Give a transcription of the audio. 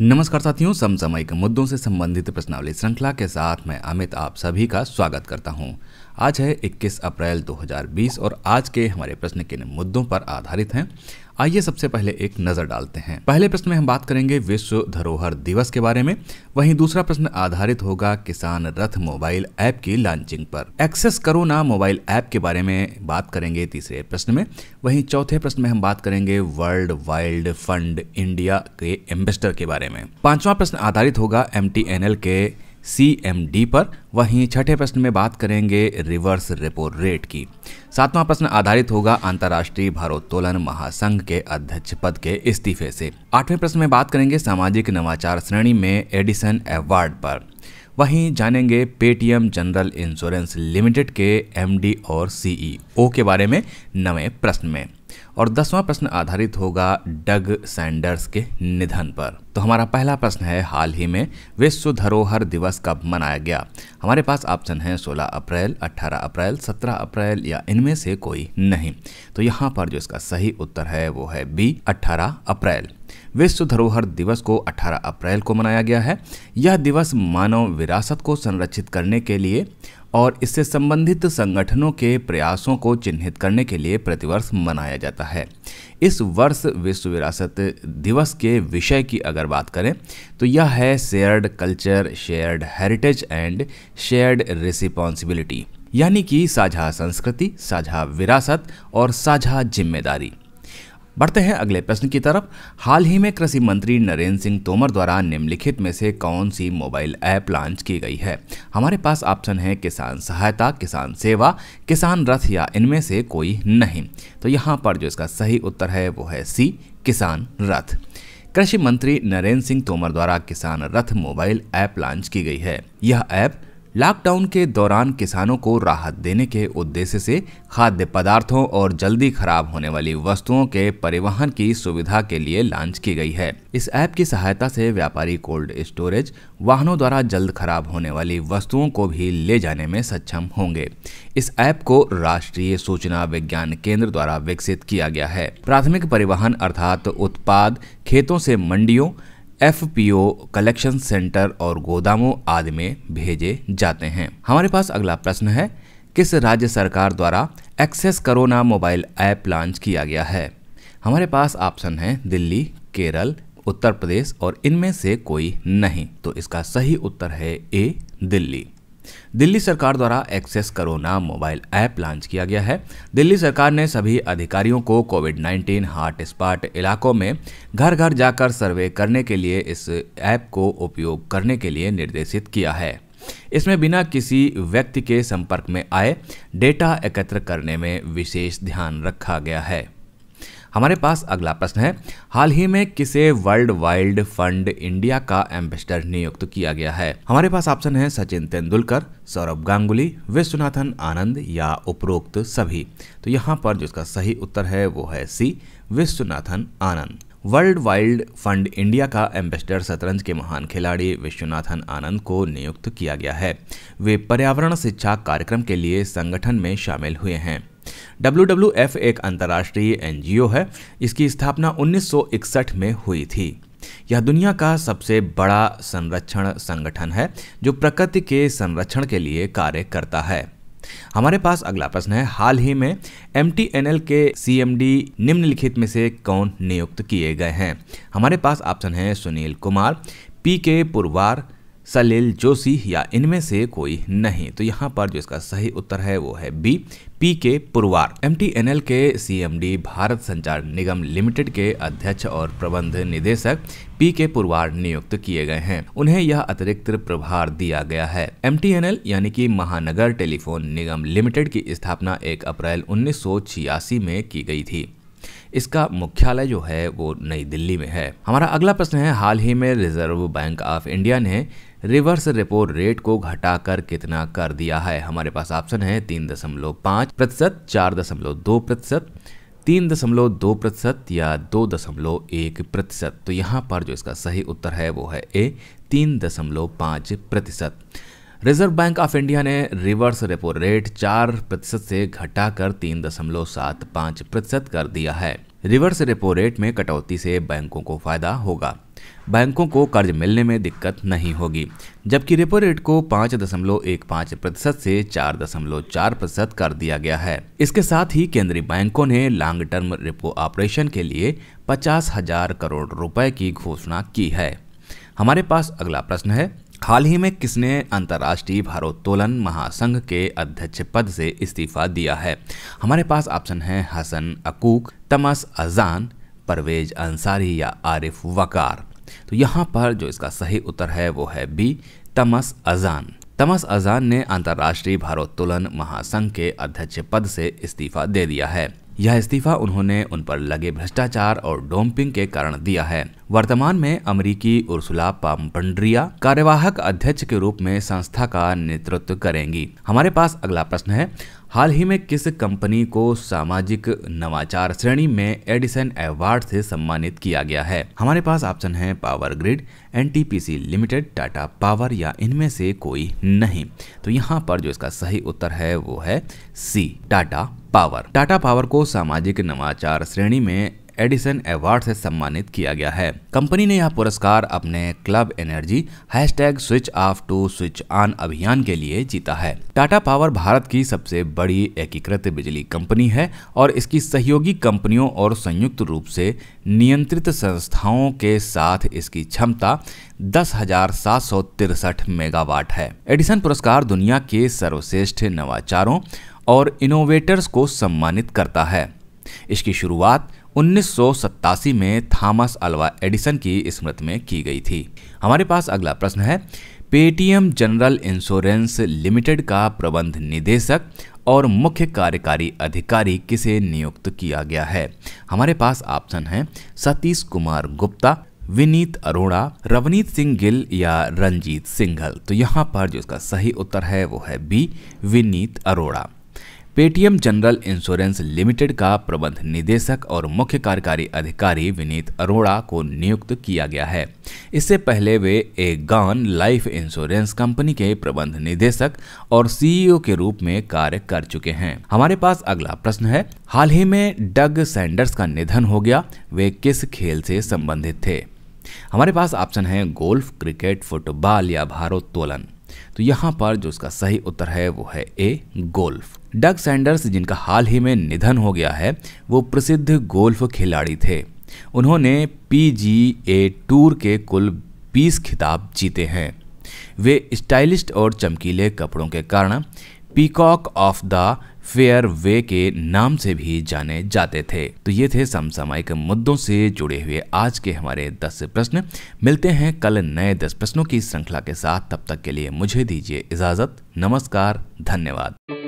नमस्कार साथियों समसामयिक मुद्दों से संबंधित प्रश्नावली श्रृंखला के साथ मैं अमित आप सभी का स्वागत करता हूं। आज है 21 अप्रैल 2020 और आज के हमारे प्रश्न किन मुद्दों पर आधारित हैं आइए सबसे पहले एक नजर डालते हैं पहले प्रश्न में हम बात करेंगे विश्व धरोहर दिवस के बारे में वहीं दूसरा प्रश्न आधारित होगा किसान रथ मोबाइल ऐप की लॉन्चिंग पर access Corona mobile app के बारे में बात करेंगे तीसरे प्रश्न में वहीं चौथे प्रश्न में हम बात करेंगे वर्ल्ड वाइल्ड फंड इंडिया के एम्बेस्टर के बारे में पांचवा प्रश्न आधारित होगा एम के सी पर वहीं छठे प्रश्न में बात करेंगे रिवर्स रेपो रेट की सातवां प्रश्न आधारित होगा अंतर्राष्ट्रीय भारोत्तोलन महासंघ के अध्यक्ष पद के इस्तीफे से आठवें प्रश्न में बात करेंगे सामाजिक नवाचार श्रेणी में एडिसन अवार्ड पर वहीं जानेंगे पेटीएम जनरल इंश्योरेंस लिमिटेड के एमडी और सीईओ e के बारे में नवे प्रश्न में और दसवां प्रश्न आधारित होगा डग सैंडर्स के निधन पर तो हमारा पहला प्रश्न है हाल ही में विश्व धरोहर दिवस कब मनाया गया हमारे पास ऑप्शन है 16 अप्रैल 18 अप्रैल 17 अप्रैल या इनमें से कोई नहीं तो यहाँ पर जो इसका सही उत्तर है वो है बी 18 अप्रैल विश्व धरोहर दिवस को 18 अप्रैल को मनाया गया है यह दिवस मानव विरासत को संरक्षित करने के लिए और इससे संबंधित संगठनों के प्रयासों को चिन्हित करने के लिए प्रतिवर्ष मनाया जाता है इस वर्ष विश्व विरासत दिवस के विषय की अगर बात करें तो यह है shared culture shared heritage and shared responsibility यानी कि साझा संस्कृति साझा विरासत और साझा जिम्मेदारी बढ़ते हैं अगले प्रश्न की तरफ हाल ही में कृषि मंत्री नरेंद्र सिंह तोमर द्वारा निम्नलिखित में से कौन सी मोबाइल ऐप लॉन्च की गई है हमारे पास ऑप्शन है किसान सहायता किसान सेवा किसान रथ या इनमें से कोई नहीं तो यहाँ पर जो इसका सही उत्तर है वो है सी किसान रथ कृषि मंत्री नरेंद्र सिंह तोमर द्वारा किसान रथ मोबाइल ऐप लॉन्च की गई है यह ऐप लॉकडाउन के दौरान किसानों को राहत देने के उद्देश्य से खाद्य पदार्थों और जल्दी खराब होने वाली वस्तुओं के परिवहन की सुविधा के लिए लॉन्च की गई है इस ऐप की सहायता से व्यापारी कोल्ड स्टोरेज वाहनों द्वारा जल्द खराब होने वाली वस्तुओं को भी ले जाने में सक्षम होंगे इस ऐप को राष्ट्रीय सूचना विज्ञान केंद्र द्वारा विकसित किया गया है प्राथमिक परिवहन अर्थात उत्पाद खेतों से मंडियों एफपीओ कलेक्शन सेंटर और गोदामों आदि में भेजे जाते हैं हमारे पास अगला प्रश्न है किस राज्य सरकार द्वारा access Corona mobile app launch किया गया है हमारे पास ऑप्शन है दिल्ली केरल उत्तर प्रदेश और इनमें से कोई नहीं तो इसका सही उत्तर है ए दिल्ली दिल्ली सरकार द्वारा access Corona mobile app launch किया गया है दिल्ली सरकार ने सभी अधिकारियों को कोविड 19 हॉट स्पॉट इलाकों में घर घर जाकर सर्वे करने के लिए इस ऐप को उपयोग करने के लिए निर्देशित किया है इसमें बिना किसी व्यक्ति के संपर्क में आए डेटा एकत्र करने में विशेष ध्यान रखा गया है हमारे पास अगला प्रश्न है हाल ही में किसे वर्ल्ड वाइल्ड फंड इंडिया का एम्बेसडर नियुक्त किया गया है हमारे पास ऑप्शन है सचिन तेंदुलकर सौरभ गांगुली विश्वनाथन आनंद या उपरोक्त सभी तो यहाँ पर जो इसका सही उत्तर है वो है C Viswanathan Anand World Wild Fund India का एम्बेसडर शतरंज के महान खिलाड़ी विश्वनाथन आनंद को नियुक्त किया गया है वे पर्यावरण शिक्षा कार्यक्रम के लिए संगठन में शामिल हुए हैं डब्ल्यू एक अंतर्राष्ट्रीय ओ है इसकी स्थापना 1961 में हुई थी यह दुनिया का सबसे बड़ा संरक्षण संगठन है जो प्रकृति के संरक्षण के लिए कार्य करता है हमारे पास अगला प्रश्न है हाल ही में एम के सी निम्नलिखित में से कौन नियुक्त किए गए हैं हमारे पास ऑप्शन है सुनील कुमार पी के पुरवार सलील जोशी या इनमें से कोई नहीं तो यहाँ पर जो इसका सही उत्तर है वो है बी पी के पुरवार एल के सीएमडी भारत संचार निगम लिमिटेड के अध्यक्ष और प्रबंध निदेशक पी के पुरवार नियुक्त किए गए हैं उन्हें यह अतिरिक्त प्रभार दिया गया है एल यानी कि महानगर टेलीफोन निगम लिमिटेड की स्थापना 1 अप्रैल उन्नीस में की गई थी इसका मुख्यालय जो है वो नई दिल्ली में है हमारा अगला प्रश्न है हाल ही में रिजर्व बैंक ऑफ इंडिया ने रिवर्स रेपो रेट को घटाकर कितना कर दिया है हमारे पास ऑप्शन है तीन दशमलव पाँच प्रतिशत चार दशमलव दो प्रतिशत तीन दशमलव दो प्रतिशत या दो दशमलव एक प्रतिशत तो यहाँ पर जो इसका सही उत्तर है वो है ए तीन दशमलव पाँच प्रतिशत रिजर्व बैंक ऑफ इंडिया ने रिवर्स रेपो रेट चार प्रतिशत से घटाकर तीन दशमलव सात पाँच प्रतिशत कर दिया है रिवर्स रेपो रेट में कटौती से बैंकों को फायदा होगा बैंकों को कर्ज मिलने में दिक्कत नहीं होगी जबकि रेपो रेट को पाँच दशमलव एक पाँच प्रतिशत से चार दशमलव चार प्रतिशत कर दिया गया है इसके साथ ही केंद्रीय बैंकों ने लॉन्ग टर्म रेपो ऑपरेशन के लिए पचास हजार करोड़ रुपए की घोषणा की है हमारे पास अगला प्रश्न है हाल ही में किसने अंतर्राष्ट्रीय भारोत्तोलन महासंघ के अध्यक्ष पद से इस्तीफा दिया है हमारे पास ऑप्शन है हसन अकूक तमस अजान परवेज अंसारी या आरिफ वकार तो यहाँ पर जो इसका सही उत्तर है वो है बी तमस अजान तमस अजान ने अंतर्राष्ट्रीय भारोत्तोलन महासंघ के अध्यक्ष पद से इस्तीफा दे दिया है यह इस्तीफा उन्होंने उन पर लगे भ्रष्टाचार और डोम्पिंग के कारण दिया है वर्तमान में अमरीकी उर्सुला पाम्पंड्रिया कार्यवाहक अध्यक्ष के रूप में संस्था का नेतृत्व करेंगी हमारे पास अगला प्रश्न है हाल ही में किस कंपनी को सामाजिक नवाचार श्रेणी में एडिसन अवार्ड से सम्मानित किया गया है हमारे पास ऑप्शन है पावर ग्रिड एन लिमिटेड टाटा पावर या इनमें से कोई नहीं तो यहाँ पर जो इसका सही उत्तर है वो है C Tata power Tata power को सामाजिक नवाचार श्रेणी में एडिसन अवार्ड से सम्मानित किया गया है कंपनी ने यह पुरस्कार अपने club energy hash tag switch off to switch on अभियान के लिए जीता है टाटा पावर भारत की सबसे बड़ी एकीकृत बिजली कंपनी है और इसकी सहयोगी कंपनियों और संयुक्त रूप से नियंत्रित संस्थाओं के साथ इसकी क्षमता दस हजार सात सौ तिरसठ मेगावाट है एडिसन पुरस्कार दुनिया के सर्वश्रेष्ठ नवाचारों और इनोवेटर्स को सम्मानित करता है इसकी शुरुआत उन्नीस में थॉमस अल्वा एडिसन की स्मृति में की गई थी हमारे पास अगला प्रश्न है पेटीएम जनरल इंश्योरेंस लिमिटेड का प्रबंध निदेशक और मुख्य कार्यकारी अधिकारी किसे नियुक्त किया गया है हमारे पास ऑप्शन है सतीश कुमार गुप्ता विनीत अरोड़ा रवनीत सिंह गिल या रंजीत सिंघल तो यहाँ पर जो इसका सही उत्तर है वो है B Vineet Arora Paytm general insurance limited का प्रबंध निदेशक और मुख्य कार्यकारी अधिकारी विनीत अरोड़ा को नियुक्त किया गया है इससे पहले वे ए गान लाइफ इंश्योरेंस कंपनी के प्रबंध निदेशक और सीईओ के रूप में कार्य कर चुके हैं हमारे पास अगला प्रश्न है हाल ही में डग सैंडर्स का निधन हो गया वे किस खेल से संबंधित थे हमारे पास ऑप्शन है गोल्फ क्रिकेट फुटबॉल या भारोत्तोलन तो यहाँ पर जो उसका सही उत्तर है वो है ए गोल्फ डग सैंडर्स जिनका हाल ही में निधन हो गया है वो प्रसिद्ध गोल्फ खिलाड़ी थे उन्होंने पी टूर के कुल 20 खिताब जीते हैं वे स्टाइलिस्ट और चमकीले कपड़ों के कारण peacock of the fairway के नाम से भी जाने जाते थे तो ये थे समसामयिक मुद्दों से जुड़े हुए आज के हमारे दस प्रश्न मिलते हैं कल नए दस प्रश्नों की श्रृंखला के साथ तब तक के लिए मुझे दीजिए इजाजत नमस्कार धन्यवाद